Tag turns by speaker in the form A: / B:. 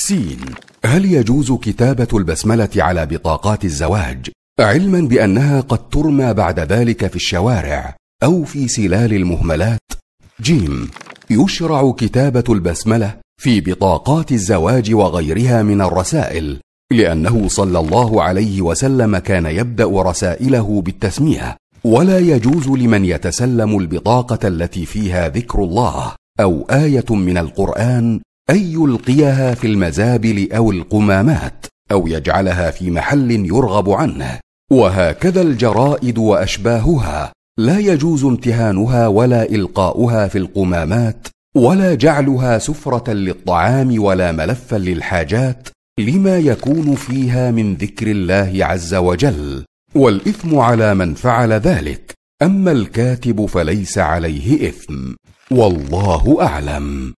A: سين هل يجوز كتابة البسملة على بطاقات الزواج علما بأنها قد ترمى بعد ذلك في الشوارع أو في سلال المهملات جيم يشرع كتابة البسملة في بطاقات الزواج وغيرها من الرسائل لأنه صلى الله عليه وسلم كان يبدأ رسائله بالتسمية ولا يجوز لمن يتسلم البطاقة التي فيها ذكر الله أو آية من القرآن أن يلقيها في المزابل أو القمامات أو يجعلها في محل يرغب عنه وهكذا الجرائد وأشباهها لا يجوز امتهانها ولا إلقاؤها في القمامات ولا جعلها سفرة للطعام ولا ملفا للحاجات لما يكون فيها من ذكر الله عز وجل والاثم على من فعل ذلك اما الكاتب فليس عليه اثم والله اعلم